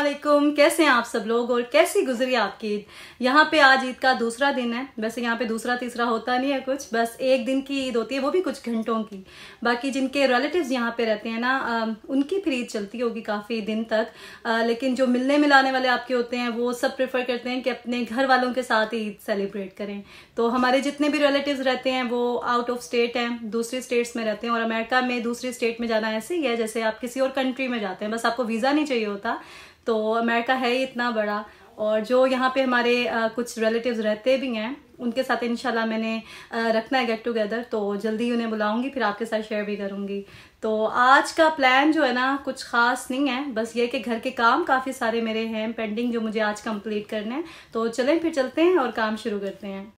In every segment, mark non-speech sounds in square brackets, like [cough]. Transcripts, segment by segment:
असलम कैसे हैं आप सब लोग और कैसी गुजरी आपकी ईद यहाँ पे आज ईद का दूसरा दिन है वैसे यहाँ पे दूसरा तीसरा होता नहीं है कुछ बस एक दिन की ईद होती है वो भी कुछ घंटों की बाकी जिनके रिलेटिव्स यहाँ पे रहते हैं ना उनकी फिर ईद चलती होगी काफ़ी दिन तक लेकिन जो मिलने मिलाने वाले आपके होते हैं वो सब प्रेफर करते हैं कि अपने घर वालों के साथ ईद सेलिब्रेट करें तो हमारे जितने भी रिलेटिव रहते हैं वो आउट ऑफ स्टेट हैं दूसरे स्टेट्स में रहते हैं और अमेरिका में दूसरे स्टेट में जाना ऐसे ही है जैसे आप किसी और कंट्री में जाते हैं बस आपको वीज़ा नहीं चाहिए होता तो अमेरिका है ही इतना बड़ा और जो यहाँ पे हमारे आ, कुछ रिलेटिव्स रहते भी हैं उनके साथ इनशाला मैंने आ, रखना है गेट टुगेदर तो जल्दी ही उन्हें बुलाऊंगी फिर आपके साथ शेयर भी करूंगी तो आज का प्लान जो है ना कुछ खास नहीं है बस ये कि घर के काम काफ़ी सारे मेरे हैं पेंडिंग जो मुझे आज कंप्लीट करने हैं तो चलें फिर चलते हैं और काम शुरू करते हैं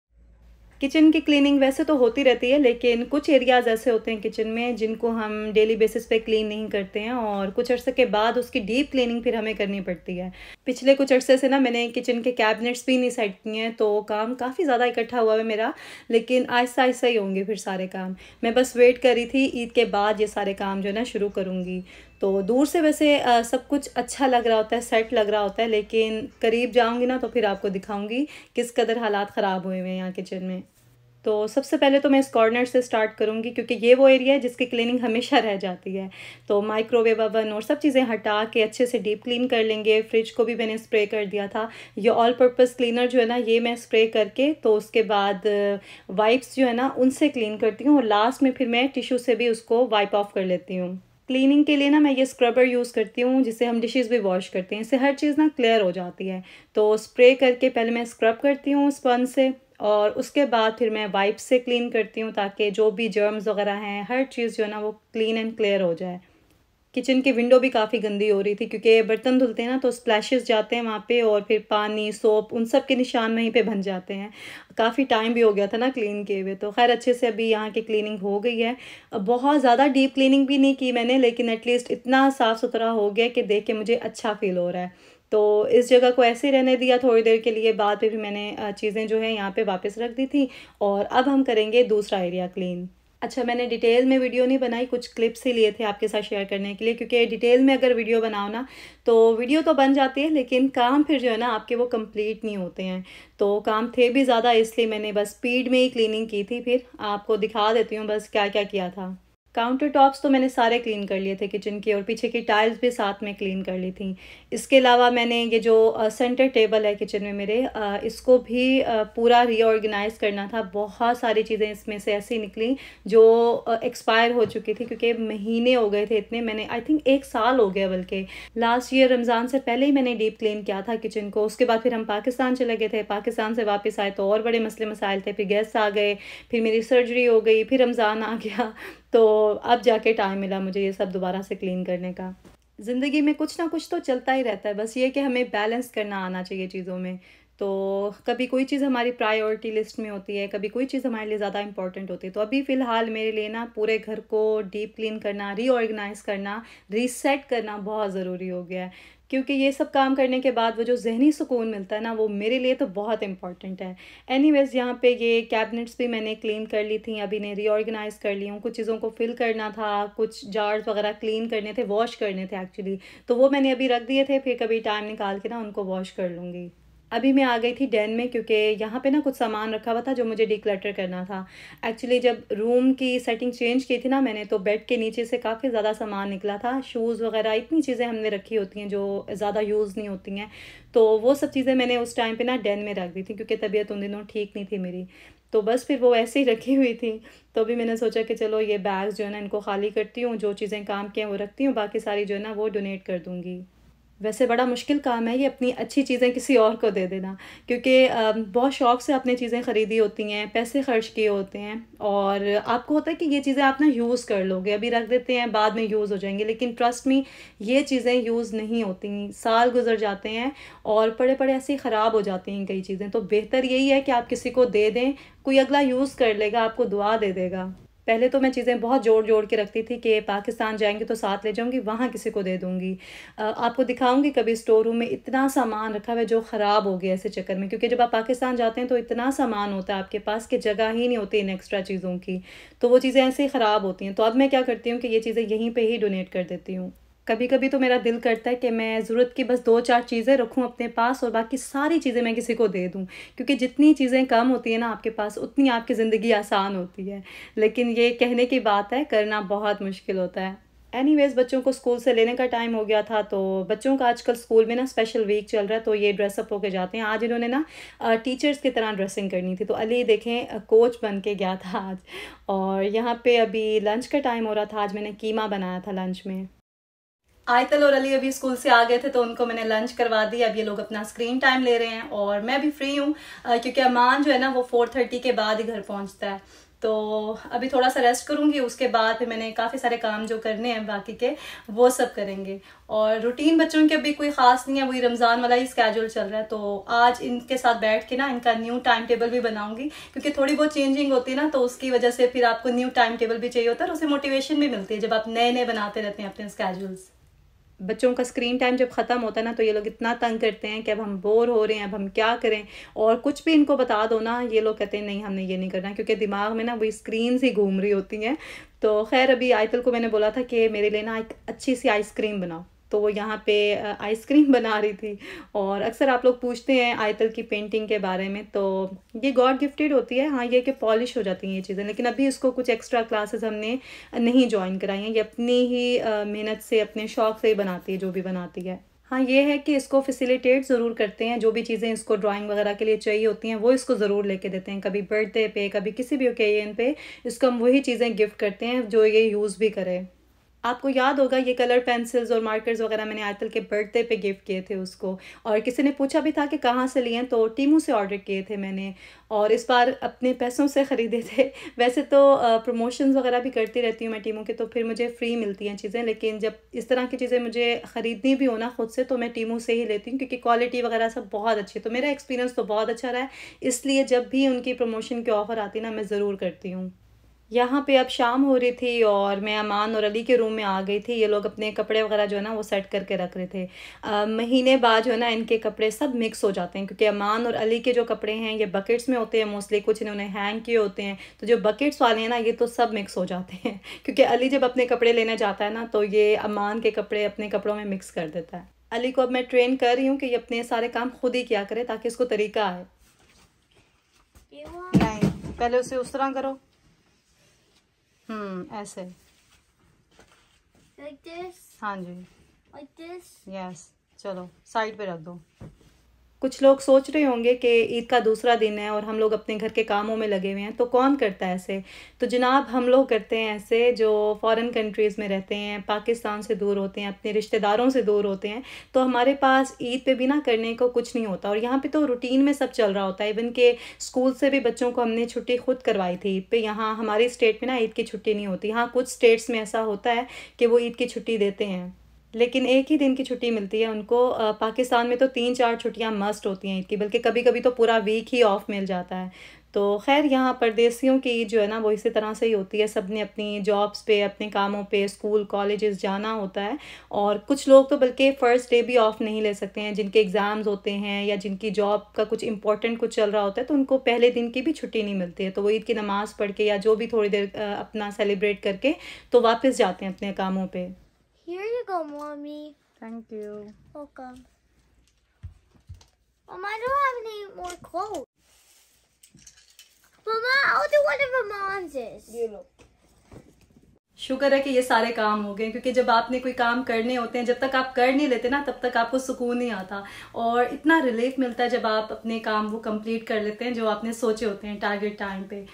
किचन की क्लीनिंग वैसे तो होती रहती है लेकिन कुछ एरियाज़ ऐसे होते हैं किचन में जिनको हम डेली बेसिस पे क्लीन नहीं करते हैं और कुछ अर्से के बाद उसकी डीप क्लीनिंग फिर हमें करनी पड़ती है पिछले कुछ अर्से से ना मैंने किचन के कैबिनेट्स भी नहीं सेट किए हैं तो काम काफ़ी ज़्यादा इकट्ठा हुआ है मेरा लेकिन आहिस्ता आहिस्ता ही होंगे फिर सारे काम मैं बस वेट कर रही थी ईद के बाद ये सारे काम जो है ना शुरू करूँगी तो दूर से वैसे आ, सब कुछ अच्छा लग रहा होता है सेट लग रहा होता है लेकिन करीब जाऊंगी ना तो फिर आपको दिखाऊंगी किस कदर हालात ख़राब हुए हुए हैं यहाँ किचन में तो सबसे पहले तो मैं इस कॉर्नर से स्टार्ट करूँगी क्योंकि ये वो एरिया है जिसकी क्लीनिंग हमेशा रह जाती है तो माइक्रोवेव ओवन और सब चीज़ें हटा के अच्छे से डीप क्लीन कर लेंगे फ्रिज को भी मैंने स्प्रे कर दिया था ये ऑल पर्पज़ क्लीनर जो है ना ये मैं स्प्रे करके तो उसके बाद वाइप्स जो है ना उनसे क्लीन करती हूँ और लास्ट में फिर मैं टिशू से भी उसको वाइप ऑफ कर लेती हूँ क्लीनिंग के लिए ना मैं ये स्क्रबर यूज़ करती हूँ जिससे हम डिशेस भी वॉश करते हैं इससे हर चीज़ ना क्लियर हो जाती है तो स्प्रे करके पहले मैं स्क्रब करती हूँ स्पंज से और उसके बाद फिर मैं वाइप से क्लीन करती हूँ ताकि जो भी जर्म्स वगैरह हैं हर चीज़ जो है ना वो क्लीन एंड क्लियर हो जाए किचन की विंडो भी काफ़ी गंदी हो रही थी क्योंकि बर्तन धुलते हैं ना तो स्प्लैशेस जाते हैं वहाँ पे और फिर पानी सोप उन सब के निशान वहीं पे बन जाते हैं काफ़ी टाइम भी हो गया था ना क्लीन किए हुए तो खैर अच्छे से अभी यहाँ की क्लीनिंग हो गई है बहुत ज़्यादा डीप क्लीनिंग भी नहीं की मैंने लेकिन एटलीस्ट इतना साफ़ सुथरा हो गया कि देख के मुझे अच्छा फील हो रहा है तो इस जगह को ऐसे ही रहने दिया थोड़ी देर के लिए बाद में भी मैंने चीज़ें जो है यहाँ पे वापस रख दी थी और अब हम करेंगे दूसरा एरिया क्लीन अच्छा मैंने डिटेल में वीडियो नहीं बनाई कुछ क्लिप्स ही लिए थे आपके साथ शेयर करने के लिए क्योंकि डिटेल में अगर वीडियो बनाओ ना तो वीडियो तो बन जाती है लेकिन काम फिर जो है ना आपके वो कंप्लीट नहीं होते हैं तो काम थे भी ज़्यादा इसलिए मैंने बस स्पीड में ही क्लीनिंग की थी फिर आपको दिखा देती हूँ बस क्या क्या किया था काउंटर टॉप्स तो मैंने सारे क्लीन कर लिए थे किचन के और पीछे की टाइल्स भी साथ में क्लीन कर ली थी इसके अलावा मैंने ये जो सेंटर टेबल है किचन में मेरे इसको भी पूरा रीऑर्गेनाइज करना था बहुत सारी चीज़ें इसमें से ऐसी निकली जो एक्सपायर हो चुकी थी क्योंकि महीने हो गए थे इतने मैंने आई थिंक एक साल हो गया बल्कि लास्ट ईयर रमज़ान से पहले ही मैंने डीप क्लीन किया था किचन को उसके बाद फिर हम पाकिस्तान चले गए थे पाकिस्तान से वापस आए तो और बड़े मसले मसाइल थे फिर गैस आ गए फिर मेरी सर्जरी हो गई फिर रमज़ान आ गया तो अब जाके टाइम मिला मुझे ये सब दोबारा से क्लीन करने का ज़िंदगी में कुछ ना कुछ तो चलता ही रहता है बस ये कि हमें बैलेंस करना आना चाहिए चीज़ों में तो कभी कोई चीज़ हमारी प्रायोरिटी लिस्ट में होती है कभी कोई चीज़ हमारे लिए ज़्यादा इंपॉर्टेंट होती है तो अभी फ़िलहाल मेरे लिए ना पूरे घर को डीप क्लीन करना रीऑर्गेनाइज करना रीसेट करना बहुत ज़रूरी हो गया है क्योंकि ये सब काम करने के बाद वो जो जहनी सुकून मिलता है ना वो मेरे लिए तो बहुत इंपॉर्टेंट है एनी वेज़ यहाँ पर ये कैबिनेट्स भी मैंने क्लीन कर ली थी अभी ने रीऑर्गेनाइज़ कर ली हूँ कुछ चीज़ों को फिल करना था कुछ जार्स वगैरह क्लीन करने थे वॉश करने थे एक्चुअली तो वो मैंने अभी रख दिए थे फिर कभी टाइम निकाल के ना उनको वॉश कर लूँगी अभी मैं आ गई थी डेन में क्योंकि यहाँ पे ना कुछ सामान रखा हुआ था जो मुझे डिक्लेटर करना था एक्चुअली जब रूम की सेटिंग चेंज की थी ना मैंने तो बेड के नीचे से काफ़ी ज़्यादा सामान निकला था शूज़ वगैरह इतनी चीज़ें हमने रखी होती हैं जो ज़्यादा यूज़ नहीं होती हैं तो वो सब चीज़ें मैंने उस टाइम पर ना डैन में रख दी थी क्योंकि तबीयत उन दिनों ठीक नहीं थी मेरी तो बस फिर वो ऐसे ही रखी हुई थी तो भी मैंने सोचा कि चलो ये बैग्स जो है ना इनको खाली करती हूँ जो चीज़ें काम की हैं वो रखती हूँ बाकी सारी जो है ना वो डोनेट कर दूँगी वैसे बड़ा मुश्किल काम है ये अपनी अच्छी चीज़ें किसी और को दे देना क्योंकि बहुत शौक से आपने चीज़ें ख़रीदी होती हैं पैसे खर्च किए होते हैं और आपको होता है कि ये चीज़ें आप ना यूज़ कर लोगे अभी रख देते हैं बाद में यूज़ हो जाएंगे लेकिन ट्रस्ट में ये चीज़ें यूज़ नहीं होती साल गुजर जाते हैं और पड़े पड़े ऐसे ख़राब हो जाती हैं कई चीज़ें तो बेहतर यही है कि आप किसी को दे दें कोई अगला यूज़ कर लेगा आपको दुआ दे देगा पहले तो मैं चीज़ें बहुत जोड़ जोड़ के रखती थी कि पाकिस्तान जाएंगे तो साथ ले जाऊंगी वहाँ किसी को दे दूंगी आपको दिखाऊंगी कभी स्टोर रूम में इतना सामान रखा हुआ है जो ख़राब हो गया ऐसे चक्कर में क्योंकि जब आप पाकिस्तान जाते हैं तो इतना सामान होता है आपके पास कि जगह ही नहीं होती इन एक्स्ट्रा चीज़ों की तो वो चीज़ें ऐसे ही ख़राब होती हैं तो अब मैं क्या करती हूँ कि ये चीज़ें यहीं पर ही डोनेट कर देती हूँ कभी कभी तो मेरा दिल करता है कि मैं ज़रूरत की बस दो चार चीज़ें रखूं अपने पास और बाकी सारी चीज़ें मैं किसी को दे दूं क्योंकि जितनी चीज़ें कम होती हैं ना आपके पास उतनी आपकी ज़िंदगी आसान होती है लेकिन ये कहने की बात है करना बहुत मुश्किल होता है एनीवेज़ बच्चों को स्कूल से लेने का टाइम हो गया था तो बच्चों का आजकल स्कूल में ना स्पेशल वीक चल रहा है तो ये ड्रेसअप होके जाते हैं आज इन्होंने ना टीचर्स की तरह ड्रेसिंग करनी थी तो अली देखें कोच बन के गया था आज और यहाँ पे अभी लंच का टाइम हो रहा था आज मैंने कीमा बनाया था लंच में आयतल और अली अभी स्कूल से आ गए थे तो उनको मैंने लंच करवा दी अब ये लोग अपना स्क्रीन टाइम ले रहे हैं और मैं भी फ्री हूँ क्योंकि अमान जो है ना वो फोर थर्टी के बाद ही घर पहुँचता है तो अभी थोड़ा सा रेस्ट करूँगी उसके बाद फिर मैंने काफ़ी सारे काम जो करने हैं बाकी के वो सब करेंगे और रूटीन बच्चों के अभी कोई ख़ास नहीं है वही रमज़ान वाला ही स्केजूल चल रहा है तो आज इनके साथ बैठ के ना इनका न्यू टाइम टेबल भी बनाऊंगी क्योंकि थोड़ी बहुत चेंजिंग होती है ना तो उसकी वजह से फिर आपको न्यू टाइम टेबल भी चाहिए होता है और उसे मोटिवेशन भी मिलती है जब आप नए नए बनाते रहते हैं अपने स्केजूल्स बच्चों का स्क्रीन टाइम जब ख़त्म होता है ना तो ये लोग इतना तंग करते हैं कि अब हम बोर हो रहे हैं अब हम क्या करें और कुछ भी इनको बता दो ना ये लोग कहते हैं नहीं हमने ये नहीं करना क्योंकि दिमाग में ना वही स्क्रीन ही घूम रही होती हैं तो खैर अभी आयतल को मैंने बोला था कि मेरे लिए ना एक अच्छी सी आइसक्रीम बनाओ तो वो यहाँ पे आइसक्रीम [laughs] बना रही थी और अक्सर आप लोग पूछते हैं आयतल की पेंटिंग के बारे में तो ये गॉड गिफ्टेड होती है हाँ ये कि पॉलिश हो जाती हैं ये चीज़ें लेकिन अभी इसको कुछ एक्स्ट्रा क्लासेस हमने नहीं ज्वाइन कराई हैं ये अपनी ही मेहनत से अपने शौक़ से ही बनाती है जो भी बनाती है हाँ ये है कि इसको फैसिलिटेट ज़रूर करते हैं जो भी चीज़ें इसको ड्राइंग वगैरह के लिए चाहिए होती हैं वो इसको ज़रूर लेके देते हैं कभी बर्थडे पे कभी किसी भी ओकेजन पे इसको हम वही चीज़ें गिफ्ट करते हैं जो ये यूज़ भी करें आपको याद होगा ये कलर पेंसिल्स और मार्कर्स वगैरह मैंने आयतल के बर्थडे पे गिफ्ट किए थे उसको और किसी ने पूछा भी था कि कहाँ से लिए तो टीमू से ऑर्डर किए थे मैंने और इस बार अपने पैसों से ख़रीदे थे [laughs] वैसे तो प्रमोशंस वगैरह भी करती रहती हूँ मैं टीमों के तो फिर मुझे फ्री मिलती हैं चीज़ें लेकिन जब इस तरह की चीज़ें मुझे ख़रीदनी भी हो ना ख़ुद से तो मैं टीमों से ही लेती हूँ क्योंकि क्वालिटी वगैरह सब बहुत अच्छी है तो मेरा एक्सपीरियंस तो बहुत अच्छा रहा है इसलिए जब भी उनकी प्रमोशन के ऑफ़र आती ना मैं ज़रूर करती हूँ यहाँ पे अब शाम हो रही थी और मैं अमान और अली के रूम में आ गई थी ये लोग अपने कपड़े वगैरह जो है ना वो सेट करके रख रहे थे आ, महीने बाद जो है ना इनके कपड़े सब मिक्स हो जाते हैं क्योंकि अमान और अली के जो कपड़े हैं ये बकेट्स में होते हैं मोस्टली कुछ इन्होंने हैंग किए होते हैं तो जो बकेट्स वाले हैं ना ये तो सब मिक्स हो जाते हैं [laughs] क्योंकि अली जब अपने कपड़े लेने जाता है ना तो ये अमान के कपड़े अपने कपड़ों में मिक्स कर देता है अली को अब मैं ट्रेन कर रही हूँ कि ये अपने सारे काम खुद ही किया करे ताकि इसको तरीका आए पहले उसे उस तरह करो हम्म, ऐसे हाँ जी यस चलो साइड पे रख दो कुछ लोग सोच रहे होंगे कि ईद का दूसरा दिन है और हम लोग अपने घर के कामों में लगे हुए हैं तो कौन करता है ऐसे तो जनाब हम लोग करते हैं ऐसे जो फॉरेन कंट्रीज़ में रहते हैं पाकिस्तान से दूर होते हैं अपने रिश्तेदारों से दूर होते हैं तो हमारे पास ईद पे भी ना करने को कुछ नहीं होता और यहाँ पर तो रूटीन में सब चल रहा होता है इवन के स्कूल से भी बच्चों को हमने छुट्टी खुद करवाई थी ईद पर यहाँ हमारे स्टेट में ना ईद की छुट्टी नहीं होती हाँ कुछ स्टेट्स में ऐसा होता है कि वो ईद की छुट्टी देते हैं लेकिन एक ही दिन की छुट्टी मिलती है उनको पाकिस्तान में तो तीन चार छुट्टियां मस्ट होती हैं ईद की बल्कि कभी कभी तो पूरा वीक ही ऑफ मिल जाता है तो खैर यहाँ परदेसियों की ईद जो है ना वो इसी तरह से ही होती है सब ने अपनी जॉब्स पे अपने कामों पे स्कूल कॉलेजेस जाना होता है और कुछ लोग तो बल्कि फ़र्स्ट डे भी ऑफ नहीं ले सकते हैं जिनके एग्ज़ाम्स होते हैं या जिनकी जॉब का कुछ इंपॉर्टेंट कुछ चल रहा होता है तो उनको पहले दिन की भी छुट्टी नहीं मिलती है तो वो ईद की नमाज़ पढ़ के या जो भी थोड़ी देर अपना सेलिब्रेट करके तो वापस जाते हैं अपने कामों पर Here you go, Mommy. Thank you. Welcome. Mom, I don't have any more clothes. But Mom, I'll do whatever Mom's is. You know. शुक्र है कि ये सारे काम हो गए क्योंकि जब आपने कोई काम करने होते हैं जब तक आप कर नहीं लेते ना तब तक आपको सुकून नहीं आता और इतना रिलीफ मिलता है जब आप अपने काम वो कंप्लीट कर लेते हैं जो आपने सोचे होते हैं टारगेट टाइम पे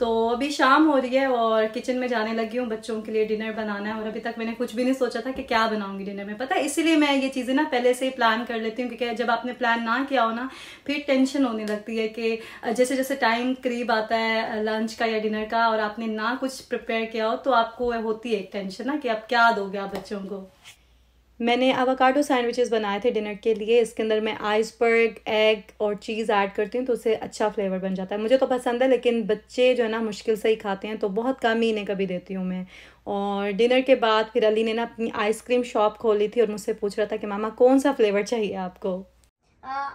तो अभी शाम हो रही है और किचन में जाने लगी हूँ बच्चों के लिए डिनर बनाना है और अभी तक मैंने कुछ भी नहीं सोचा था कि क्या बनाऊंगी डिनर में पता है इसीलिए मैं ये चीज़ें ना पहले से ही प्लान कर लेती हूँ क्योंकि जब आपने प्लान ना किया हो ना फिर टेंशन होने लगती है कि जैसे जैसे टाइम करीब आता है लंच का या डिनर का और आपने ना कुछ प्रिपेयर किया हो तो आपको होती है टेंशन ना कि आप क्या दोगे आप बच्चों को मैंने अवाकाडो सैंडविचेस बनाए थे डिनर के लिए इसके अंदर मैं आइसबर्ग एग और चीज़ ऐड करती हूँ तो उससे अच्छा फ्लेवर बन जाता है मुझे तो पसंद है लेकिन बच्चे जो है ना मुश्किल से ही खाते हैं तो बहुत कम ही इन्हें कभी देती हूँ मैं और डिनर के बाद फिर अली ने ना अपनी आइसक्रीम शॉप खोली थी और मुझसे पूछ रहा था कि मामा कौन सा फ्लेवर चाहिए आपको uh,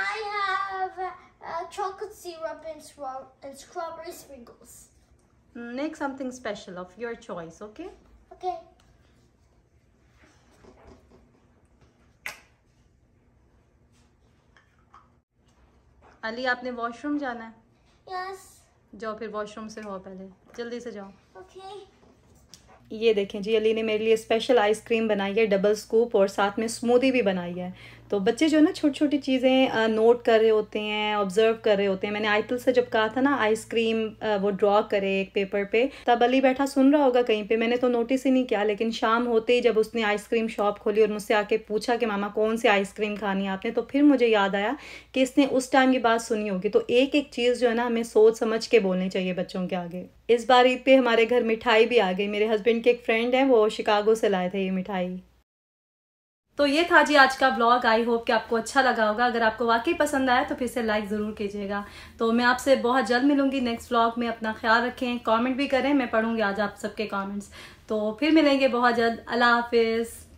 I have Make something special of your choice, okay? Okay. Ali आपने वॉशरूम जाना है यस yes. जाओ फिर वॉशरूम से हो पहले जल्दी से जाओ ओके okay. ये देखें जी अली ने मेरे लिए स्पेशल आइसक्रीम बनाई है डबल स्कूप और साथ में स्मूदी भी बनाई है तो बच्चे जो है ना छोटी छोटी चीज़ें नोट कर रहे होते हैं ऑब्जर्व कर रहे होते हैं मैंने आईतल से जब कहा था ना आइसक्रीम वो ड्रॉ करे एक पेपर पे तब अली बैठा सुन रहा होगा कहीं पे मैंने तो नोटिस ही नहीं किया लेकिन शाम होते ही जब उसने आइसक्रीम शॉप खोली और मुझसे आके पूछा कि मामा कौन सी आइसक्रीम खानी है आपने तो फिर मुझे याद आया कि इसने उस टाइम की बात सुनी होगी तो एक एक चीज़ जो है ना हमें सोच समझ के बोलनी चाहिए बच्चों के आगे इस बार ईद पे हमारे घर मिठाई भी आ गई मेरे हस्बैंड के एक फ्रेंड हैं वो शिकागो से लाए थे ये मिठाई तो ये था जी आज का ब्लॉग आई होप कि आपको अच्छा लगा होगा अगर आपको वाकई पसंद आया तो फिर से लाइक ज़रूर कीजिएगा तो मैं आपसे बहुत जल्द मिलूंगी नेक्स्ट ब्लॉग में अपना ख्याल रखें कमेंट भी करें मैं पढ़ूंगी आज आप सबके कमेंट्स तो फिर मिलेंगे बहुत जल्द अल्लाह हाफिज़